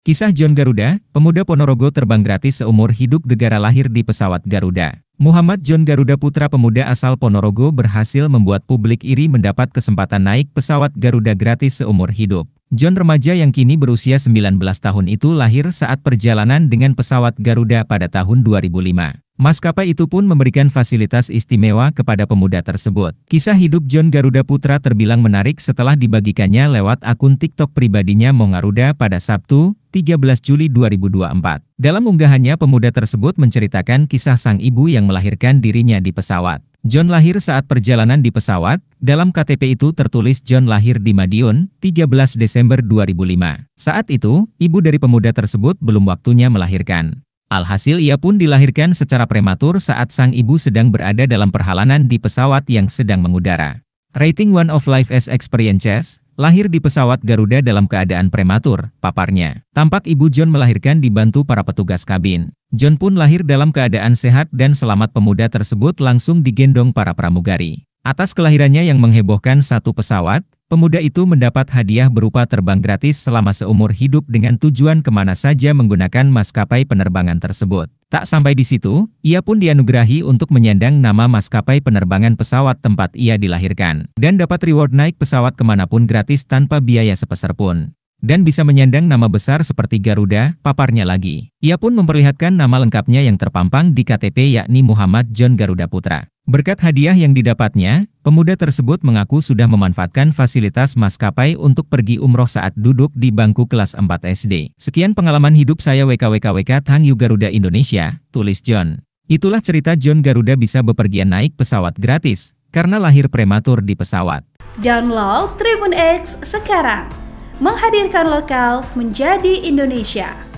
Kisah John Garuda, pemuda Ponorogo terbang gratis seumur hidup gegara lahir di pesawat Garuda. Muhammad John Garuda putra pemuda asal Ponorogo berhasil membuat publik iri mendapat kesempatan naik pesawat Garuda gratis seumur hidup. John remaja yang kini berusia 19 tahun itu lahir saat perjalanan dengan pesawat Garuda pada tahun 2005. Maskapai itu pun memberikan fasilitas istimewa kepada pemuda tersebut. Kisah hidup John Garuda Putra terbilang menarik setelah dibagikannya lewat akun TikTok pribadinya Mongaruda pada Sabtu, 13 Juli 2024. Dalam unggahannya pemuda tersebut menceritakan kisah sang ibu yang melahirkan dirinya di pesawat. John lahir saat perjalanan di pesawat, dalam KTP itu tertulis John lahir di Madiun, 13 Desember 2005. Saat itu, ibu dari pemuda tersebut belum waktunya melahirkan. Alhasil ia pun dilahirkan secara prematur saat sang ibu sedang berada dalam perhalanan di pesawat yang sedang mengudara. Rating One of Life as Experiences, lahir di pesawat Garuda dalam keadaan prematur, paparnya. Tampak ibu John melahirkan dibantu para petugas kabin. John pun lahir dalam keadaan sehat dan selamat pemuda tersebut langsung digendong para pramugari. Atas kelahirannya yang menghebohkan satu pesawat, Pemuda itu mendapat hadiah berupa terbang gratis selama seumur hidup dengan tujuan kemana saja menggunakan maskapai penerbangan tersebut. Tak sampai di situ, ia pun dianugerahi untuk menyandang nama maskapai penerbangan pesawat tempat ia dilahirkan, dan dapat reward naik pesawat kemanapun gratis tanpa biaya sepeser pun dan bisa menyandang nama besar seperti Garuda, paparnya lagi. Ia pun memperlihatkan nama lengkapnya yang terpampang di KTP yakni Muhammad John Garuda Putra. Berkat hadiah yang didapatnya, Pemuda tersebut mengaku sudah memanfaatkan fasilitas maskapai untuk pergi umroh saat duduk di bangku kelas 4 SD. Sekian pengalaman hidup saya WKWKWK Tang Yu Garuda Indonesia, tulis John. Itulah cerita John Garuda bisa bepergian naik pesawat gratis, karena lahir prematur di pesawat. Download Tribun X sekarang, menghadirkan lokal menjadi Indonesia.